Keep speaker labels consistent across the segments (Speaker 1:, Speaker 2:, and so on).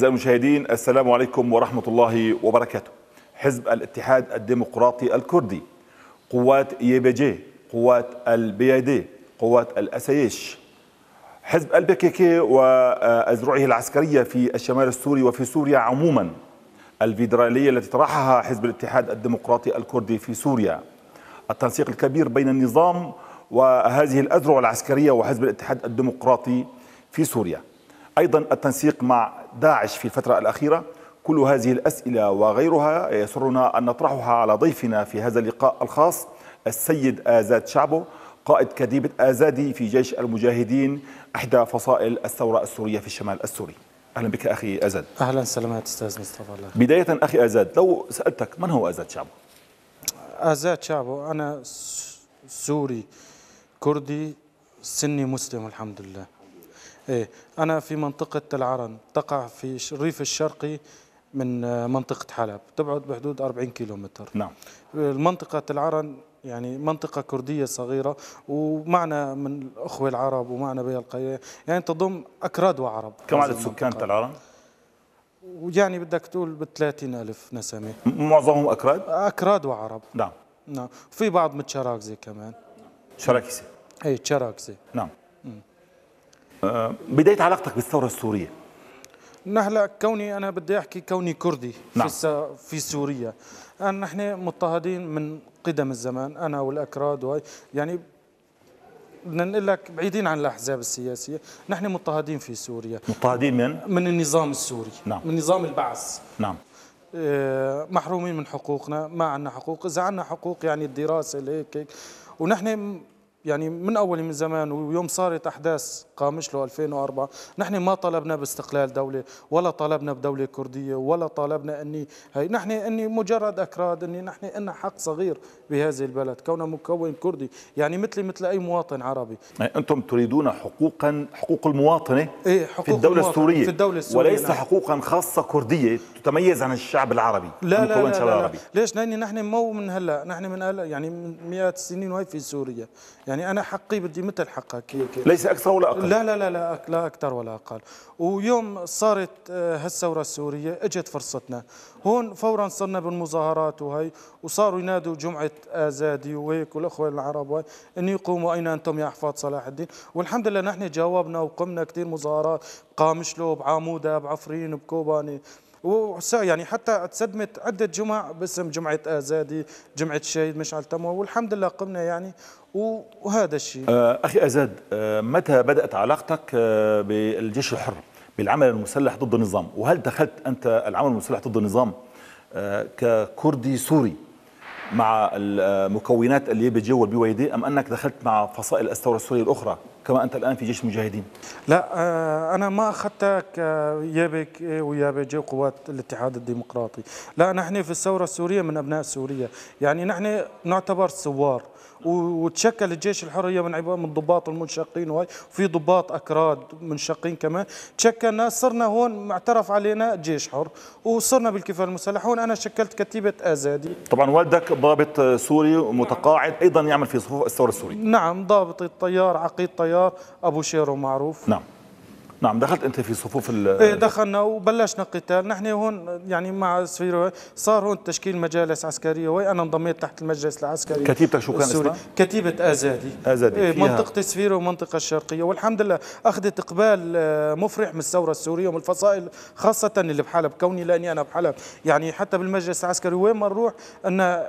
Speaker 1: أعزائي المشاهدين السلام عليكم ورحمة الله وبركاته حزب الاتحاد الديمقراطي الكردي قوات يبجي قوات البي دي قوات الأسايش حزب البكيكي وأزرعه العسكرية في الشمال السوري وفي سوريا عموما الفيدرالية التي طرحها حزب الاتحاد الديمقراطي الكردي في سوريا التنسيق الكبير بين النظام وهذه الأذرع العسكرية وحزب الاتحاد الديمقراطي في سوريا أيضا التنسيق مع داعش في الفترة الأخيرة كل هذه الأسئلة وغيرها يسرنا أن نطرحها على ضيفنا في هذا اللقاء الخاص السيد آزاد شعبه قائد كتيبة آزادي في جيش المجاهدين إحدى فصائل الثورة السورية في الشمال السوري أهلا بك أخي آزاد
Speaker 2: أهلا سلامات أستاذ مصطفى الله
Speaker 1: بداية أخي آزاد لو سألتك من هو آزاد شعبه؟
Speaker 2: آزاد شعبه أنا سوري كردي سني مسلم الحمد لله إيه أنا في منطقة العرن تقع في الريف الشرقي من آه، منطقة حلب تبعد بحدود 40 كيلومتر نعم منطقة العرن يعني منطقة كردية صغيرة ومعنا من الأخوة العرب ومعنا بها القرية يعني تضم أكراد وعرب كم عدد سكان العرن؟ ويعني بدك تقول ب 30 ألف نسمة معظمهم أكراد؟ أكراد وعرب نعم نعم في بعض متشراكزي كمان شراكسي اي شراكسي نعم
Speaker 1: م. بداية علاقتك بالثورة السورية
Speaker 2: نحن كوني أنا بدي أحكي كوني كردي نعم. في, في سوريا نحن مضطهدين من قدم الزمان أنا والأكراد وهي يعني بدنا نقول لك بعيدين عن الاحزاب السياسيه، نحن مضطهدين في سوريا مضطهدين من؟ من النظام السوري نعم من نظام البعث نعم آه، محرومين من حقوقنا، ما عندنا حقوق، اذا عندنا حقوق يعني الدراسه هيك ونحن يعني من أول من زمان ويوم صارت أحداث قامشلو 2004 نحن ما طلبنا باستقلال دولة ولا طلبنا بدولة كردية ولا طلبنا أني هي نحن أني مجرد أكراد أني نحن إن حق صغير بهذه البلد كونه مكون كردي يعني مثلي مثل أي مواطن عربي
Speaker 1: يعني أنتم تريدون حقوقا حقوق المواطنة إيه حقوق في الدولة السورية في الدولة السورية وليس نعم.
Speaker 2: حقوقا خاصة
Speaker 1: كردية تتميز عن الشعب العربي لا لا, لا, لا, لا
Speaker 2: ليش لاني نحن مو من هلا نحن من هلا يعني من مئات السنين وهي في سوريا يعني انا حقي بدي مثل حقك هيك ليس اكثر ولا اقل لا لا لا لا, اكثر ولا اقل ويوم صارت آه، هالثوره السوريه اجت فرصتنا هون فورا صرنا بالمظاهرات وهي وصاروا ينادوا جمعه ازادي وهيك والاخوان العرب وهي ان يقوموا اين انتم يا احفاد صلاح الدين والحمد لله نحن جاوبنا وقمنا كثير مظاهرات قامشلو بعموده بعفرين بكوباني يعني حتى تسدمت عدة جمع باسم جمعة أزادي جمعة شهيد مشعل تموه والحمد لله قمنا يعني وهذا الشيء آه،
Speaker 1: أخي أزاد آه، متى بدأت علاقتك آه، بالجيش الحر بالعمل المسلح ضد النظام وهل دخلت أنت العمل المسلح ضد النظام ككردي سوري مع المكونات اللي بتجول والبي واي دي ام انك دخلت مع فصائل الثوره السوريه الاخرى كما انت الان في جيش المجاهدين؟
Speaker 2: لا آه، انا ما اخذتها يابك ويا جي قوات الاتحاد الديمقراطي، لا نحن في الثوره السوريه من ابناء سوريا، يعني نحن نعتبر ثوار وتشكل الجيش الحريه من عباره من ضباط المنشقين وهي وفي ضباط اكراد منشقين كمان تشكلنا صرنا هون معترف علينا جيش حر وصرنا بالكفاء المسلح هون انا شكلت كتيبه ازادي
Speaker 1: طبعا والدك ضابط سوري متقاعد ايضا يعمل في صفوف الثوره السوريه
Speaker 2: نعم ضابط الطيار عقيد طيار ابو شيرو معروف نعم
Speaker 1: نعم دخلت انت في صفوف ال إيه،
Speaker 2: دخلنا وبلشنا قتال نحن هون يعني مع سفيرو صار هون تشكيل مجالس عسكريه وانا انا انضميت تحت المجلس العسكري كتيبتك شو كان اسمها؟ كتيبه ازادي ازادي ايه منطقه سفيرو والمنطقه الشرقيه والحمد لله اخذت اقبال آه، مفرح من الثوره السوريه ومن الفصائل خاصه اللي بحلب كوني لاني انا بحلب يعني حتى بالمجلس العسكري وين ما نروح ان آه،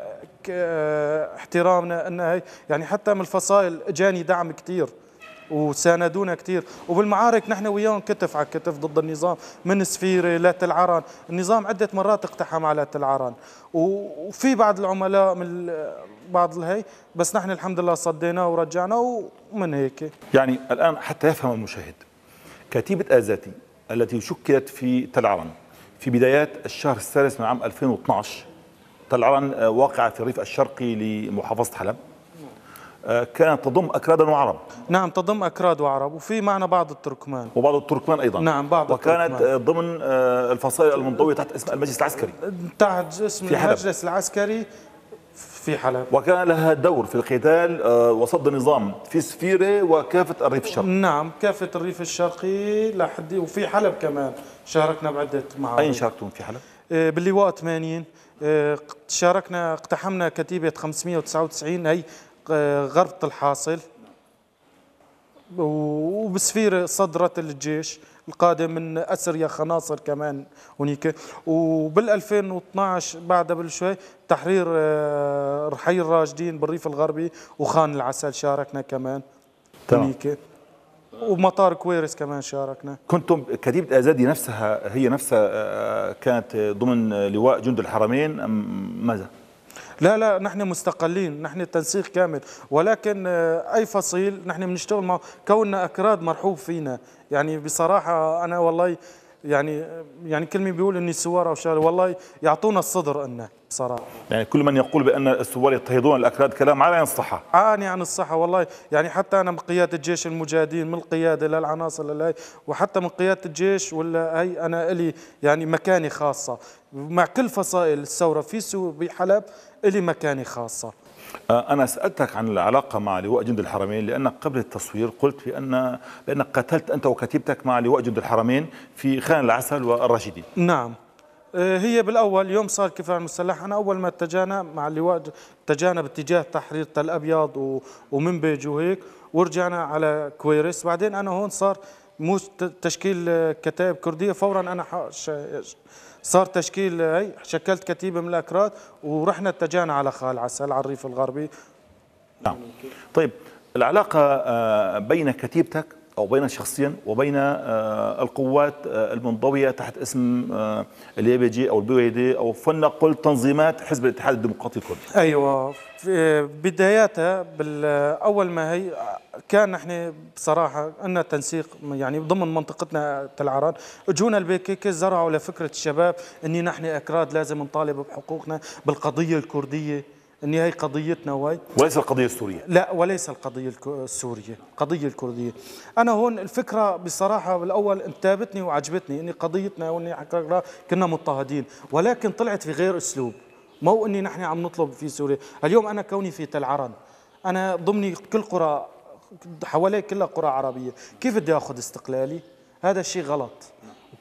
Speaker 2: آه، احترامنا ان يعني حتى من الفصائل جاني دعم كثير وساندونا كثير وبالمعارك نحن وياهم كتف على كتف ضد النظام من سفيرة لات العرن النظام عدة مرات اقتحم على لات العرن وفي بعض العملاء من بعض الهي بس نحن الحمد لله صديناه ورجعناه ومن هيك
Speaker 1: يعني الآن حتى يفهم المشاهد كتيبة آزاتي التي شكلت في تل في بدايات الشهر الثالث من عام 2012 تل آه، واقعة في الريف الشرقي لمحافظة حلب آه، كانت تضم أكرادا وعرب
Speaker 2: نعم تضم أكراد وعرب وفي معنا بعض التركمان
Speaker 1: وبعض التركمان
Speaker 2: أيضا نعم بعض وكانت التركمان. آه، ضمن آه، الفصائل
Speaker 1: المنضوية تحت اسم المجلس العسكري
Speaker 2: تحت اسم المجلس
Speaker 1: العسكري في حلب وكان لها دور في القتال وصد النظام في سفيرة وكافة الريف الشرقي
Speaker 2: نعم كافة الريف الشرقي لحد وفي حلب كمان شاركنا بعدة معارك أين شاركتم في حلب؟ باللواء 80 شاركنا اقتحمنا كتيبة 599 هي غربط الحاصل وبسفيرة صدرت الجيش القادم من أسريا خناصر كمان هنيك وبال2012 بعدها بالشوي تحرير آه، حي الراشدين بالريف الغربي وخان العسل شاركنا كمان هنيك ومطار كويرس كمان شاركنا
Speaker 1: كنتم كتيبة أزادي نفسها هي نفسها آه، كانت ضمن لواء جند الحرمين أم ماذا؟
Speaker 2: لا لا نحن مستقلين نحن التنسيق كامل ولكن آه، اي فصيل نحن بنشتغل مع كوننا اكراد مرحوب فينا يعني بصراحه انا والله يعني يعني كلمه بيقول اني سوار او شغله والله يعطونا الصدر انه بصراحه
Speaker 1: يعني كل من يقول بان السوار يضطهدون الاكراد كلام عالي عن الصحه
Speaker 2: عاني عن الصحه والله يعني حتى انا من قياده جيش المجاهدين من القياده للعناصر للهي وحتى من قياده الجيش ولا هي انا الي يعني مكاني خاصه مع كل فصائل الثوره في سو بحلب الي مكاني خاصه
Speaker 1: آه، أنا سألتك عن العلاقة مع لواء جند الحرمين لأنك قبل التصوير قلت بأن بأنك قتلت أنت وكتيبتك مع لواء جند الحرمين في خان العسل والرشيدي
Speaker 2: نعم آه، هي بالأول يوم صار كفاء المسلح أنا أول ما اتجانا مع اللواء اتجانا باتجاه تحرير تل أبيض ومنبج وهيك ورجعنا على كويرس بعدين أنا هون صار مو تشكيل كتائب كردية فورا أنا صار تشكيل هي شكلت كتيبه من الاكراد ورحنا اتجهنا على خال عسل على الريف الغربي
Speaker 1: نعم طيب العلاقه آه، بين كتيبتك أو بين شخصين وبين آه، القوات آه، المنضوية تحت اسم بي آه، جي أو البي دي أو فلنقل تنظيمات حزب الاتحاد الديمقراطي الكردي
Speaker 2: أيوة في بداياتها أول ما هي كان نحن بصراحة عندنا تنسيق يعني ضمن منطقتنا تلعران اجونا كي زرعوا لفكرة الشباب أني نحن أكراد لازم نطالب بحقوقنا بالقضية الكردية ان هي قضيتنا وهي وليس
Speaker 1: القضيه السوريه
Speaker 2: لا وليس القضيه السوريه القضيه الكرديه انا هون الفكره بصراحه بالاول انتابتني وعجبتني اني قضيتنا واني كنا مضطهدين ولكن طلعت في غير اسلوب مو اني نحن عم نطلب في سوريا اليوم انا كوني في تل عرن انا ضمني كل قرى حوالي كلها قرى عربيه كيف بدي اخذ استقلالي هذا الشيء غلط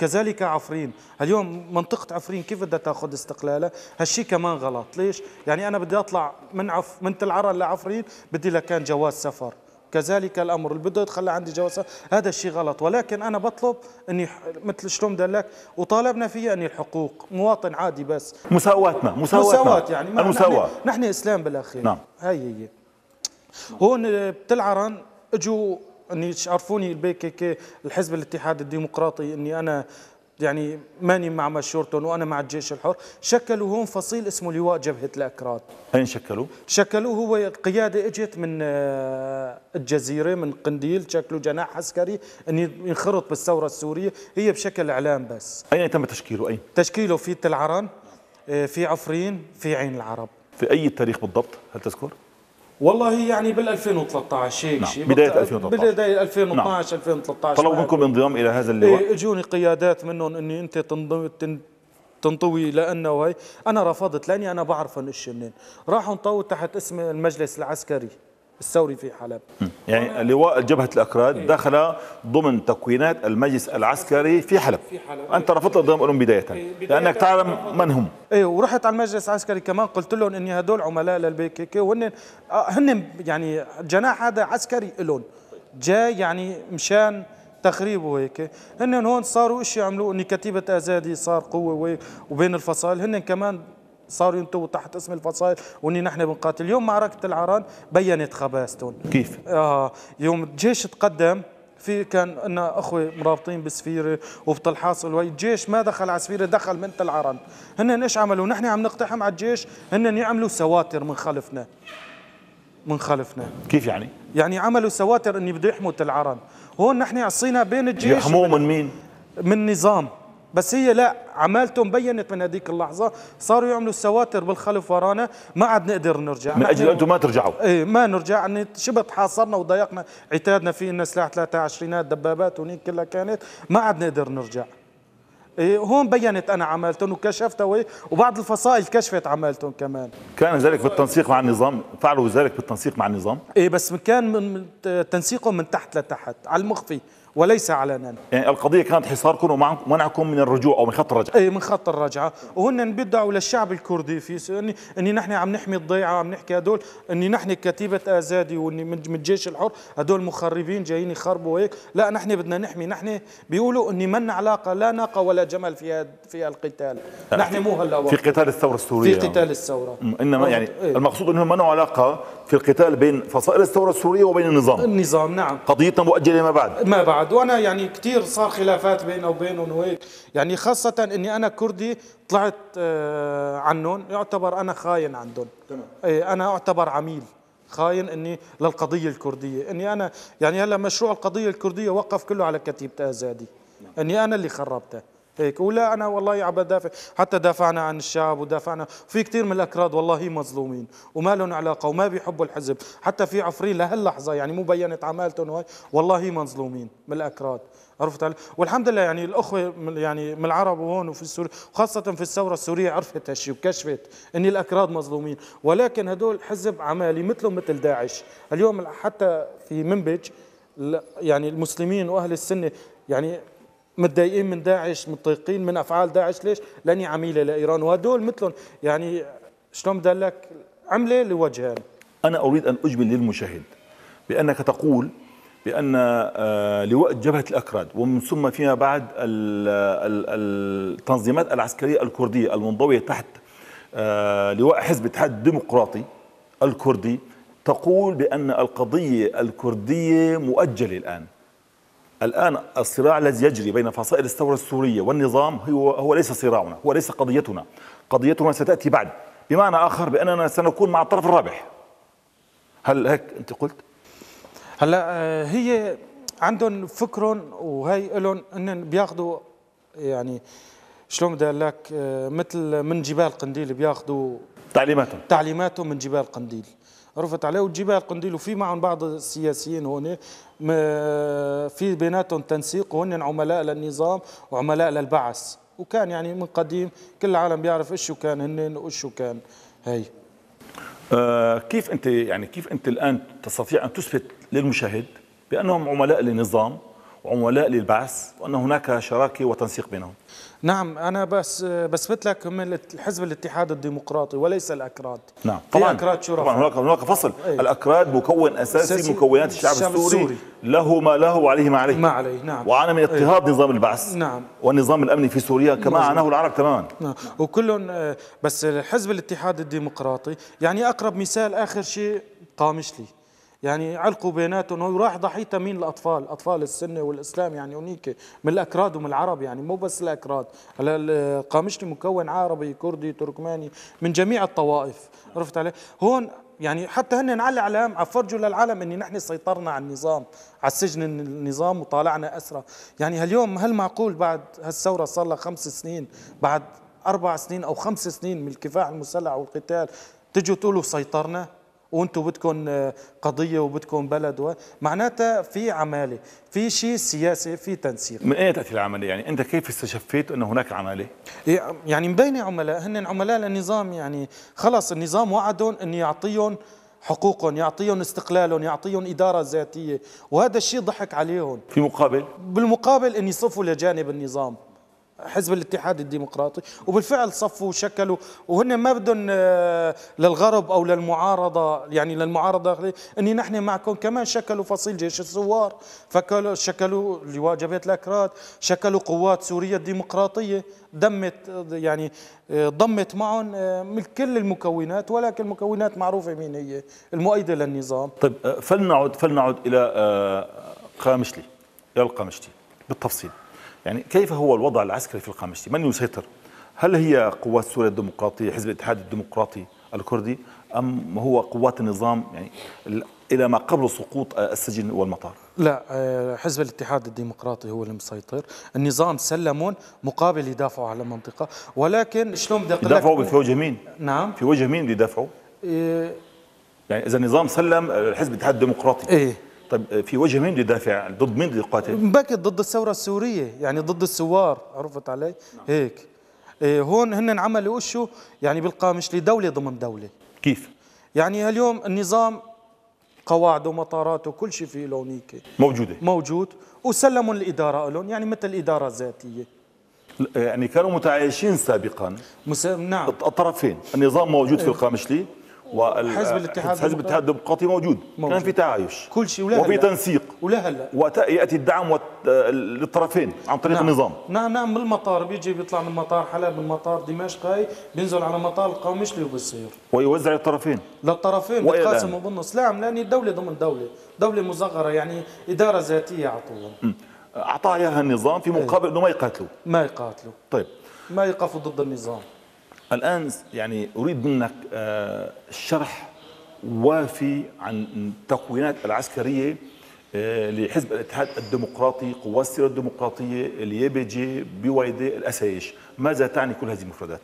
Speaker 2: كذلك عفرين اليوم منطقة عفرين كيف بدها تاخذ استقلالها هالشي كمان غلط ليش يعني أنا بدي أطلع من عف من تلعرى لعفرين بدي لكان جواز سفر كذلك الامر اللي بده يتخلى عندي جواز هذا الشيء غلط ولكن انا بطلب اني مثل شلون بدي لك وطالبنا فيه اني الحقوق مواطن عادي بس مساواتنا مساواتنا مساواة يعني المساواه نحن, نحن اسلام بالاخير نعم هي هي هون بتلعرن اجوا اني عرفوني البي كي كي الحزب الاتحاد الديمقراطي اني انا يعني ماني مع مشورتهم وانا مع الجيش الحر شكلوا هون فصيل اسمه لواء جبهه الاكراد اين شكلوا شكلوه هو قياده اجت من آه، الجزيره من قنديل شكلوا جناح عسكري ان ينخرط بالثوره السوريه هي بشكل اعلام بس
Speaker 1: اين تم تشكيله اين
Speaker 2: تشكيله في تل عرن آه، في عفرين في عين العرب
Speaker 1: في اي تاريخ بالضبط هل تذكر
Speaker 2: والله يعني بال 2013 هيك شيء بدايه 2013 بدايه 2012 2013 طلبوا منكم انضمام
Speaker 1: الى هذا اللواء ايه
Speaker 2: اجوني قيادات منهم اني انت تنضم تنطوي لانه هي انا رفضت لاني انا بعرف انه الشنين راحوا انطووا تحت اسم المجلس العسكري الثوري في حلب
Speaker 1: يعني لواء جبهة الأكراد إيه؟ دخل ضمن تكوينات المجلس العسكري في حلب, في حلب. أنت رفضت الضم لهم بداية, إيه،
Speaker 2: بداية لأنك تعلم من هم إيه ورحت على المجلس العسكري كمان قلت لهم إني هدول عملاء للبيكيكي وهن آه، هن يعني الجناح هذا عسكري لهم جاي يعني مشان تخريب وهيك هن هون صاروا اشي عملوه ان كتيبه ازادي صار قوه وهيك وبين الفصائل هن كمان صاروا ينتووا تحت اسم الفصائل واني نحن بنقاتل اليوم معركه العران بينت خباستون كيف اه يوم الجيش تقدم في كان لنا اخوه مرابطين بسفيره وبطل حاصل الجيش ما دخل على سفيره دخل من تل عرن هن ايش عملوا نحن عم نقتحم على الجيش هن يعملوا سواتر من خلفنا من خلفنا كيف يعني يعني عملوا سواتر اني بده يحموا تل عرن هون نحن عصينا بين الجيش يحموه من مين من نظام بس هي لا عمالتهم بينت من هذيك اللحظه صاروا يعملوا السواتر بالخلف ورانا ما عاد نقدر نرجع من اجل انتم ما ترجعوا ايه ما نرجع يعني شبه تحاصرنا وضيقنا عتادنا في لنا سلاح 23 دبابات ونين كلها كانت ما عاد نقدر نرجع إيه هون بينت انا عمالتهم وكشفتها وبعض الفصائل كشفت عمالتهم كمان
Speaker 1: كان ذلك بالتنسيق مع النظام فعلوا ذلك بالتنسيق مع النظام
Speaker 2: ايه بس كان من تنسيقهم من تحت لتحت على المخفي وليس علنا
Speaker 1: يعني القضية كانت حصاركم ومنعكم من الرجوع أو من خط الرجعة
Speaker 2: أي من خط الرجعة وهن بيدعوا للشعب الكردي في أني, أني نحن عم نحمي الضيعة عم نحكي هدول أني نحن كتيبة أزادي وأني من الجيش الحر هدول مخربين جايين يخربوا هيك لا نحن بدنا نحمي نحن بيقولوا أني من علاقة لا ناقة ولا جمل في في القتال آه، نحن مو هلا في
Speaker 1: قتال الثورة السورية في قتال
Speaker 2: الثورة إنما آه، يعني إيه؟ المقصود أنهم
Speaker 1: منعوا علاقة في القتال بين فصائل الثورة السورية وبين النظام
Speaker 2: النظام نعم
Speaker 1: قضيتنا مؤجلة ما بعد ما
Speaker 2: بعد بعد وانا يعني كثير صار خلافات بينه وبينهم وهيك يعني خاصه اني انا كردي طلعت آه، عنهم يعتبر انا خاين عندهم تمام إيه، انا اعتبر عميل خاين اني للقضيه الكرديه اني انا يعني هلا مشروع القضيه الكرديه وقف كله على كتيبه ازادي نعم. اني انا اللي خربته هيك ولا انا والله عم بدافع حتى دافعنا عن الشعب ودافعنا في كثير من الاكراد والله مظلومين وما لهم علاقه وما بيحبوا الحزب حتى في عفرين لهاللحظه يعني مو بينت عمالتهم وهي والله مظلومين من الاكراد عرفت علي؟ والحمد لله يعني الاخوه يعني من العرب وهون وفي سوريا خاصه في الثوره السوريه عرفت هالشيء وكشفت ان الاكراد مظلومين ولكن هدول حزب عمالي مثلهم مثل داعش اليوم حتى في منبج يعني المسلمين واهل السنه يعني متضايقين من داعش متضايقين من افعال داعش ليش؟ لاني عميله لايران وهدول مثلهم يعني شلون بدي لك عمله لوجهان
Speaker 1: انا اريد ان اجمل للمشاهد بانك تقول بان آه، لواء جبهه الاكراد ومن ثم فيما بعد التنظيمات العسكريه الكرديه المنضويه تحت آه، لواء حزب الاتحاد الديمقراطي الكردي تقول بان القضيه الكرديه مؤجله الان الآن الصراع الذي يجري بين فصائل الثورة السورية والنظام هو, هو ليس صراعنا هو ليس قضيتنا قضيتنا ستأتي بعد بمعنى آخر بأننا سنكون مع الطرف الرابح هل هيك أنت قلت؟
Speaker 2: هلا آه، هي عندهم فكرهم وهي لهم انهم بياخذوا يعني شلون بدي اقول لك آه، مثل من جبال قنديل بياخذوا تعليماتهم تعليماتهم من جبال قنديل رفعت عليه وتجيبها القنديل وفي معهم بعض السياسيين هون في بيناتهم تنسيق وهن يعني عملاء للنظام وعملاء للبعث وكان يعني من قديم كل العالم بيعرف ايش كان هن وايش كان
Speaker 1: هي آه كيف انت يعني كيف انت الان تستطيع ان تثبت للمشاهد بانهم عملاء للنظام وعملاء للبعث وان هناك شراكه وتنسيق بينهم
Speaker 2: نعم انا بس بثبت لك هم الحزب الاتحاد الديمقراطي وليس الاكراد
Speaker 1: نعم طبعا اكراد شرفاء طبعا هناك هناك فصل أيه. الاكراد مكون اساسي من مكونات الشعب, الشعب السوري, السوري له ما له وعليه ما عليه ما عليه نعم وعانى من إيه. اضطهاد أيه. نظام البعث نعم والنظام الامني في سوريا كما عاناه العرب
Speaker 2: تماما نعم وكلهم آه، بس حزب الاتحاد الديمقراطي يعني اقرب مثال اخر شيء قامشلي يعني علقوا بيناتهم هو راح ضحيتها مين الاطفال اطفال السنه والاسلام يعني هنيك من الاكراد ومن العرب يعني مو بس الاكراد هلا القامشلي مكون عربي كردي تركماني من جميع الطوائف عرفت علي هون يعني حتى هن على الاعلام عفرجوا للعالم اني نحن سيطرنا على النظام على السجن النظام وطالعنا اسرى يعني هاليوم هل معقول بعد هالثوره صار لها خمس سنين بعد اربع سنين او خمس سنين من الكفاح المسلح والقتال تجوا تقولوا سيطرنا وانتم بدكم آه، قضيه وبدكم بلد و... معناتها في عماله في شيء سياسي في تنسيق من اين تاتي العمليه يعني انت كيف استشفيت انه هناك عماله إيه، يعني بين عملاء هن عملاء للنظام يعني خلص النظام وعدهم انه يعطيهم حقوقهم يعطيهم استقلالهم يعطيهم إدارة ذاتية وهذا الشيء ضحك عليهم في مقابل بالمقابل أن يصفوا لجانب النظام حزب الاتحاد الديمقراطي وبالفعل صفوا وشكلوا وهن ما بدهم آه، للغرب او للمعارضه يعني للمعارضه اني نحن معكم كمان شكلوا فصيل جيش الثوار فكلوا شكلوا لواء جبهه الاكراد شكلوا قوات سوريا الديمقراطيه دمت يعني آه، ضمت معهم آه، من كل المكونات ولكن المكونات معروفه مين هي المؤيده للنظام
Speaker 1: طيب فلنعد فلنعد الى قامشلي الى القامشلي بالتفصيل يعني كيف هو الوضع العسكري في القامشتي من يسيطر هل هي قوات سوريا الديمقراطية حزب الاتحاد الديمقراطي الكردي أم هو قوات النظام يعني إلى ما قبل سقوط السجن والمطار
Speaker 2: لا آه، حزب الاتحاد الديمقراطي هو المسيطر النظام سلمون مقابل يدافعوا على المنطقة ولكن شلون بدي يدافعوا في وجه مين نعم في وجه مين يدافعوا إيه
Speaker 1: يعني إذا النظام سلم الحزب آه، الاتحاد الديمقراطي إيه طيب في وجه مين يدافع ضد مين يقاتل؟
Speaker 2: باكد ضد الثوره السوريه يعني ضد الثوار عرفت علي؟ نعم. هيك إيه هون هن عملوا شو يعني بالقامش لدوله ضمن دوله كيف؟ يعني اليوم النظام قواعده ومطاراته كل شيء فيه لونيكي موجوده موجود وسلموا الاداره لهم يعني مثل اداره ذاتيه
Speaker 1: يعني كانوا متعايشين سابقا مس... نعم الطرفين النظام موجود في إيه. القامشلي وحزب الاتحاد حزب الاتحاد الديمقراطي موجود. موجود كان في تعايش كل شيء ولا وفي تنسيق ولا هلا وياتي الدعم للطرفين عن طريق نعم. النظام
Speaker 2: نعم نعم من المطار بيجي بيطلع من مطار حلب من مطار دمشق هاي بينزل على مطار القامشلي وبصير
Speaker 1: ويوزع للطرفين للطرفين بيتقاسموا
Speaker 2: بالنص نعم لان الدوله ضمن دوله دوله مصغره يعني اداره ذاتيه على طول
Speaker 1: اعطاها اياها النظام في إيه. مقابل انه ما يقاتلوا
Speaker 2: ما يقاتلوا طيب ما يقفوا ضد النظام
Speaker 1: الآن يعني أريد منك آه، شرح وافي عن التكوينات العسكرية آه، لحزب الاتحاد الديمقراطي قوات السيرة الديمقراطية اليابي جي بي واي دي الأسايش ماذا تعني
Speaker 2: كل هذه المفردات؟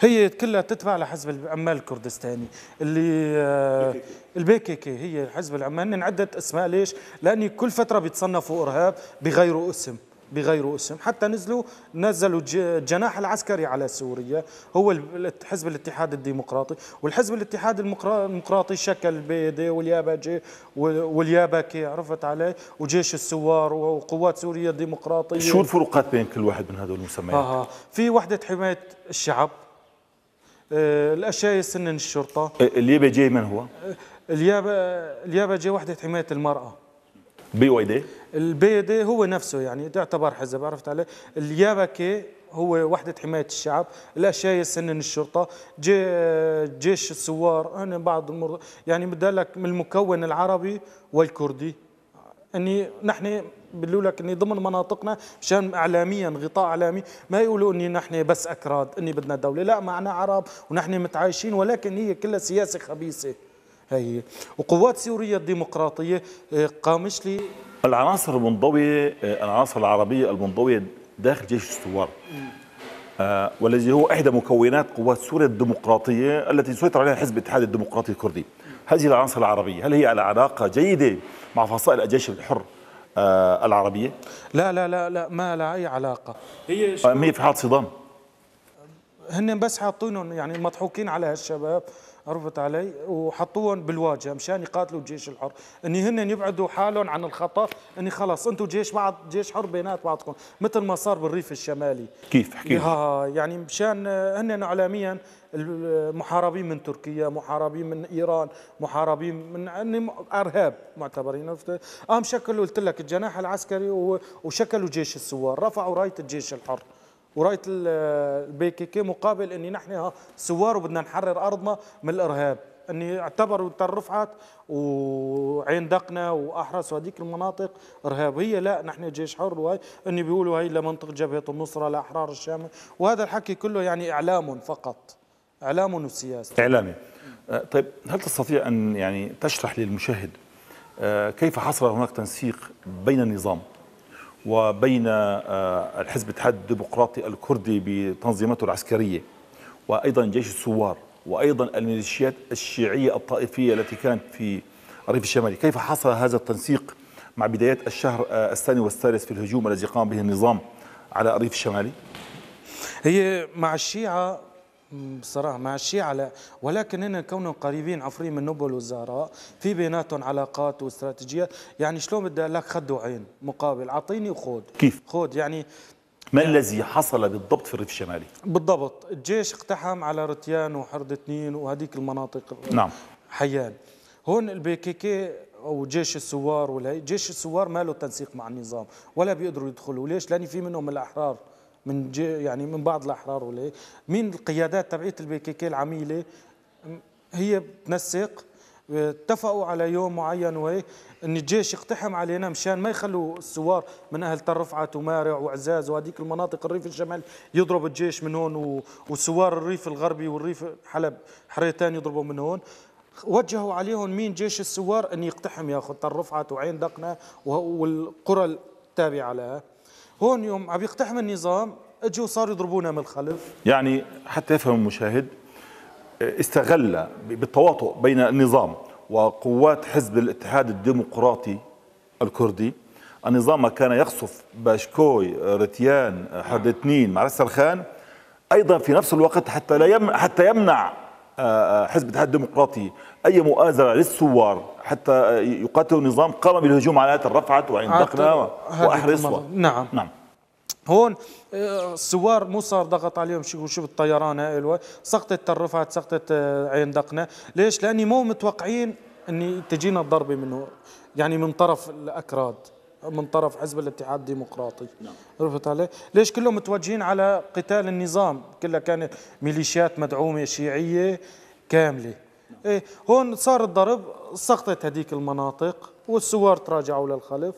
Speaker 2: هي كلها تتبع لحزب العمال الكردستاني اللي آه، البيكيكي هي حزب العمال عدة اسماء ليش؟ لأن كل فترة بيتصنفوا إرهاب بغيروا اسم بغير اسم حتى نزلوا نزلوا الجناح العسكري على سوريا هو حزب الاتحاد الديمقراطي والحزب الاتحاد الديمقراطي شكل بيدي واليابجي واليابكي عرفت عليه وجيش السوار وقوات سوريا الديمقراطية شو الفروقات
Speaker 1: بين كل واحد من هذول المسميات؟ آه,
Speaker 2: آه. في وحدة حماية الشعب آه، الأشياء سنن الشرطة
Speaker 1: اليابجي من هو؟
Speaker 2: آه، اليابجي وحدة حماية المرأة بي واي دي البي دي هو نفسه يعني تعتبر حزب عرفت عليه اليابكي هو وحدة حماية الشعب الأشياء سنن الشرطة جي جيش الثوار أنا بعض المرضى يعني بدي لك من المكون العربي والكردي أني يعني نحن بيقولوا لك اني ضمن مناطقنا مشان اعلاميا غطاء اعلامي ما يقولوا اني نحن بس اكراد اني بدنا دوله لا معنا عرب ونحن متعايشين ولكن هي كلها سياسه خبيثه هي وقوات سوريا الديمقراطية آه، قامش لي العناصر
Speaker 1: المنضوية آه، العناصر العربية المنضوية داخل جيش الثوار آه، والذي هو إحدى مكونات قوات سوريا الديمقراطية التي سيطر عليها حزب الاتحاد الديمقراطي الكردي هذه العناصر العربية هل هي على علاقة جيدة مع فصائل الجيش الحر
Speaker 2: العربية؟ لا لا لا لا ما لها أي علاقة هي هي في حالة صدام هن بس حاطينهم يعني مضحوكين على هالشباب عرفت علي وحطوهم بالواجهه مشان يقاتلوا الجيش الحر ان هن يبعدوا حالهم عن الخطر ان خلاص انتم جيش بعض جيش حر بينات بعضكم مثل ما صار بالريف الشمالي كيف احكي يعني مشان هن اعلاميا محاربين من تركيا محاربين من ايران محاربين من يعني ارهاب معتبرين قام شكلوا قلت لك الجناح العسكري وشكلوا جيش الثوار رفعوا رايه الجيش الحر ورايه كي مقابل اني نحن ثوار وبدنا نحرر ارضنا من الارهاب اني اعتبروا رفعت وعين دقنا واحرس وهذيك المناطق ارهاب هي لا نحن جيش حر وهي اني بيقولوا هي لمنطقه جبهه النصره لاحرار الشام وهذا الحكي كله يعني اعلام فقط اعلام وسياسه
Speaker 1: اعلامي أه، طيب هل تستطيع ان يعني تشرح للمشاهد أه، كيف حصل هناك تنسيق بين النظام وبين آه، الحزب الاتحاد الديمقراطي الكردي بتنظيماته العسكرية وأيضا جيش الثوار وأيضا الميليشيات الشيعية الطائفية التي كانت في الريف الشمالي كيف حصل هذا التنسيق مع بدايات الشهر آه، الثاني
Speaker 2: والثالث في الهجوم الذي قام به النظام على الريف الشمالي هي مع الشيعة بصراحة مع الشيعة ولكن هنا كونهم قريبين عفرين من نبل والزهراء في بيناتهم علاقات واستراتيجيات يعني شلون بدي لك خد وعين مقابل اعطيني وخود كيف خود يعني
Speaker 1: ما يعني الذي حصل بالضبط في الريف الشمالي؟
Speaker 2: بالضبط الجيش اقتحم على رتيان وحرد تنين وهذيك المناطق نعم حيان هون البيكيكي او جيش الثوار ولا جيش الثوار ما له تنسيق مع النظام ولا بيقدروا يدخلوا ليش؟ لاني في منهم الاحرار من يعني من بعض الاحرار ولا إيه. مين القيادات تبعيه البي كي كي العميله هي بتنسق اتفقوا على يوم معين وهي ان الجيش يقتحم علينا مشان ما يخلوا الثوار من اهل ترفعت ومارع وعزاز وهذيك المناطق الريف الشمال يضرب الجيش من هون وثوار الريف الغربي والريف حلب حريتان يضربوا من هون وجهوا عليهم مين جيش الثوار ان يقتحم ياخذ ترفعت وعين دقنه والقرى التابعه لها هون يوم عم يقتحم النظام اجوا صاروا يضربونا من الخلف
Speaker 1: يعني حتى يفهم المشاهد استغل بالتواطؤ بين النظام وقوات حزب الاتحاد الديمقراطي الكردي النظام كان يقصف باشكوي رتيان حردتنين مع السرخان ايضا في نفس الوقت حتى لا حتى يمنع آه، آه، حزب الاتحاد الديمقراطي أي مؤازرة للثوار حتى يقاتلوا النظام قام بالهجوم على الرفعت وعين دقنا واحرصوا و...
Speaker 2: نعم نعم هون آه، الثوار مو صار ضغط عليهم شو شو الطيران هاي سقطت الرفعت سقطت آه، عين دقنا ليش لاني مو متوقعين اني تجينا الضربه منه يعني من طرف الاكراد من طرف حزب الاتحاد الديمقراطي نعم. عرفت علي؟ ليش كلهم متوجهين على قتال النظام كلها كانت ميليشيات مدعومه شيعيه كامله نعم. إيه هون صار الضرب سقطت هذيك المناطق والثوار تراجعوا للخلف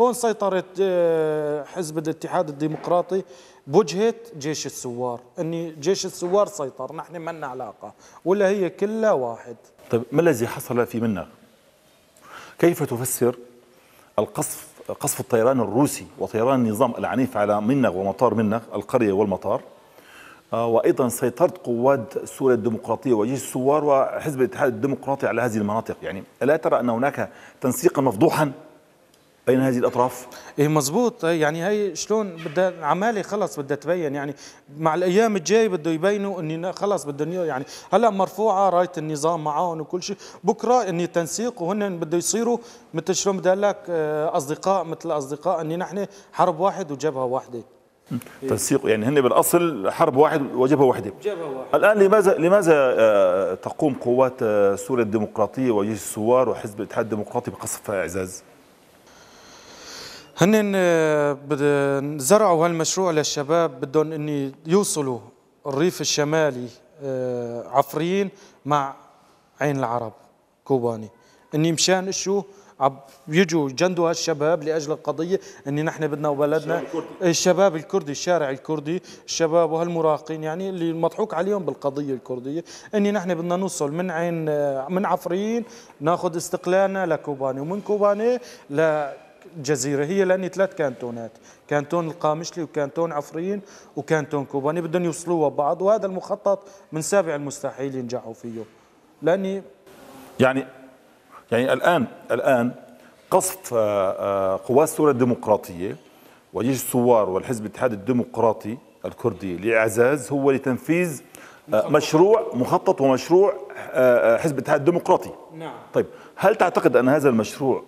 Speaker 2: هون سيطرت آه، حزب الاتحاد الديمقراطي بوجهة جيش الثوار أن جيش الثوار سيطر نحن منا علاقة ولا هي كلها واحد
Speaker 1: طيب ما الذي حصل في منا كيف تفسر القصف قصف الطيران الروسي وطيران النظام العنيف على منغ ومطار منغ القرية والمطار آه، وايضا سيطره قوات سوريا الديمقراطيه وجيش الثوار وحزب الاتحاد الديمقراطي على هذه
Speaker 2: المناطق يعني الا ترى ان هناك تنسيقا مفضوحا بين هذه الاطراف ايه مزبوط يعني هي شلون بدها عماله خلص بدها تبين يعني مع الايام الجاي بده يبينوا اني خلص بدهم يعني هلا مرفوعه رايه النظام معهم وكل شيء بكره اني تنسيق وهن بده يصيروا مثل شلون بدي اقول لك آه، اصدقاء مثل اصدقاء ان نحن حرب واحد وجبهه واحده
Speaker 1: تنسيق يعني هن بالاصل حرب واحد وجبهه واحده جبهه واحده الان لماذا لماذا آه، تقوم قوات آه، سوريا الديمقراطيه
Speaker 2: وجيش الثوار وحزب الاتحاد الديمقراطي بقصف اعزاز؟ هن آه، زرعوا هالمشروع للشباب بدهم ان يوصلوا الريف الشمالي عفرين مع عين العرب كوباني اني مشان شو عم يجوا جندوا هالشباب لاجل القضيه ان نحن بدنا وبلدنا الشباب الكردي الشارع الكردي الشباب وهالمراهقين يعني اللي مضحوك عليهم بالقضيه الكرديه ان نحن بدنا نوصل من عين من عفرين ناخذ استقلالنا لكوباني ومن كوباني ل جزيرة هي لأني ثلاث كانتونات كانتون القامشلي وكانتون عفرين وكانتون كوباني بدهم يوصلوها بعض وهذا المخطط من سابع المستحيل ينجحوا فيه لأني
Speaker 1: يعني يعني الآن الآن قصف آه، آه، قوات سوريا الديمقراطية وجيش الثوار والحزب الاتحاد الديمقراطي الكردي لإعزاز هو لتنفيذ آه، مشروع مخطط ومشروع حزب الاتحاد الديمقراطي نعم طيب هل تعتقد أن هذا المشروع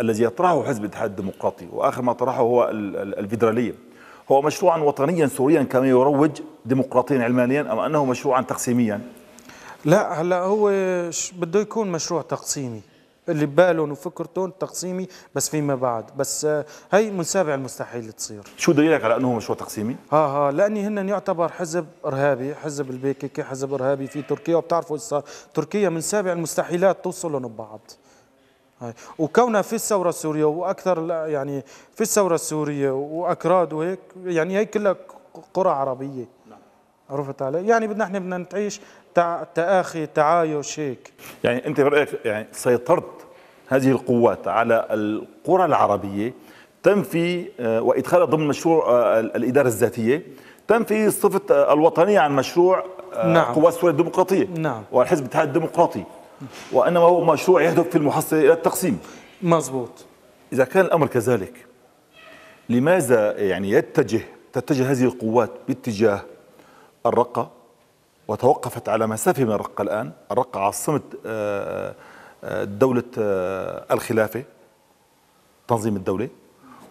Speaker 1: الذي يطرحه حزب الاتحاد الديمقراطي وآخر ما طرحه هو الفيدرالية هو مشروعا وطنيا سوريا كما يروج ديمقراطيا علمانيا أم أنه مشروعا تقسيميا
Speaker 2: لا هلا هو بده يكون مشروع تقسيمي اللي ببالهم وفكرتهم تقسيمي بس فيما بعد بس آه، هي من سابع المستحيل تصير
Speaker 1: شو دليلك على انه مشروع تقسيمي
Speaker 2: ها ها لاني هن يعتبر حزب ارهابي حزب البيكيكي حزب ارهابي في تركيا وبتعرفوا ايش صار تركيا من سابع المستحيلات توصلهم ببعض وكونها في الثورة السورية وأكثر يعني في الثورة السورية وأكراد وهيك يعني هي كلها قرى عربية نعم. عرفت علي؟ يعني بدنا احنا بدنا نتعيش تع... تآخي تعايش هيك
Speaker 1: يعني أنت برأيك يعني سيطرة هذه القوات على القرى العربية تنفي آه، وإدخالها ضمن مشروع آه، الإدارة الذاتية تنفي صفة آه، الوطنية عن مشروع نعم. قوات سوريا الديمقراطية نعم. والحزب الاتحاد الديمقراطي وإنما هو مشروع يهدف في المحصلة إلى التقسيم مزبوط إذا كان الأمر كذلك لماذا يعني يتجه تتجه هذه القوات باتجاه الرقة وتوقفت على مسافة من رقة الآن الرقة عاصمة آه، آه، دولة آه، الخلافة تنظيم الدولة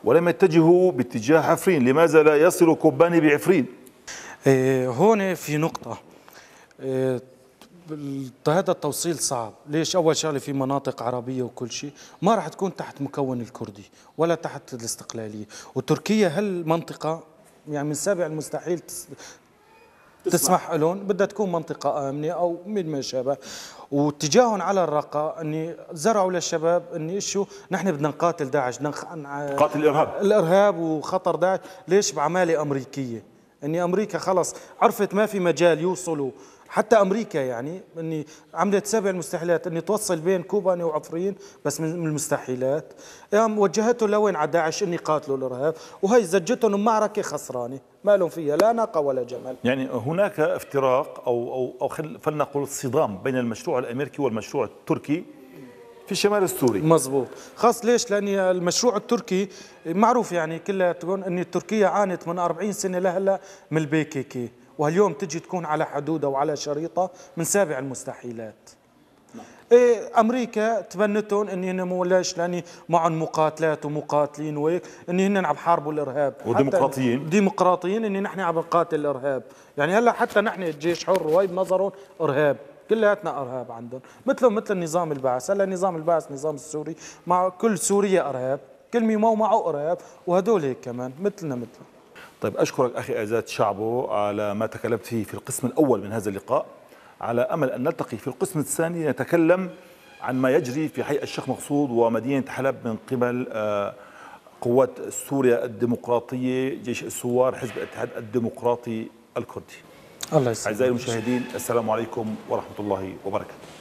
Speaker 1: ولم يتجهوا باتجاه عفرين لماذا لا يصل كوباني بعفرين
Speaker 2: هون في نقطة هذا التوصيل صعب ليش أول شغلة في مناطق عربية وكل شيء ما راح تكون تحت مكون الكردي ولا تحت الاستقلالية وتركيا هالمنطقة يعني من سابع المستحيل تسمح لهم بدها تكون منطقة آمنة أو من ما شابه واتجاههم على الرقة أن زرعوا للشباب أن شو نحن بدنا نقاتل داعش بدنا نقاتل الإرهاب الإرهاب وخطر داعش ليش بعمالة أمريكية أني أمريكا خلص عرفت ما في مجال يوصلوا حتى امريكا يعني اني عملت سبع المستحيلات اني توصل بين كوباني وعفرين بس من المستحيلات قام وجهته لوين على داعش اني قاتلوا الارهاب وهي زجتهم معركه خسرانه ما لهم فيها لا ناقه ولا جمل
Speaker 1: يعني هناك افتراق او او او فلنقل صدام بين المشروع الامريكي والمشروع التركي
Speaker 2: في الشمال السوري مزبوط خاص ليش لان المشروع التركي معروف يعني كلها تقول ان تركيا عانت من 40 سنه لهلا من البيكيكي وهاليوم تجي تكون على حدودها وعلى شريطها شريطة من سابع المستحيلات نعم. إيه امريكا تبنتهم ان هن ليش لاني معهم مقاتلات ومقاتلين وهيك ان هن عم يحاربوا الارهاب وديمقراطيين ديمقراطيين ان نحن عم نقاتل الارهاب يعني هلا حتى نحن الجيش حر وهي بنظرهم ارهاب كلياتنا ارهاب عندهم مثلهم مثل النظام البعث هلا نظام البعث نظام السوري مع كل سوريا ارهاب كل مو معه ارهاب وهدول هيك كمان مثلنا مثلهم
Speaker 1: طيب أشكرك أخي أعزاد شعبه على ما تكلمت فيه في القسم الأول من هذا اللقاء على أمل أن نلتقي في القسم الثاني نتكلم عن ما يجري في حي الشيخ مقصود ومدينة حلب من قبل آه، قوات سوريا الديمقراطية جيش السوار حزب الاتحاد الديمقراطي الكردي الله يسلمك أعزائي المشاهدين السلام عليكم ورحمة الله وبركاته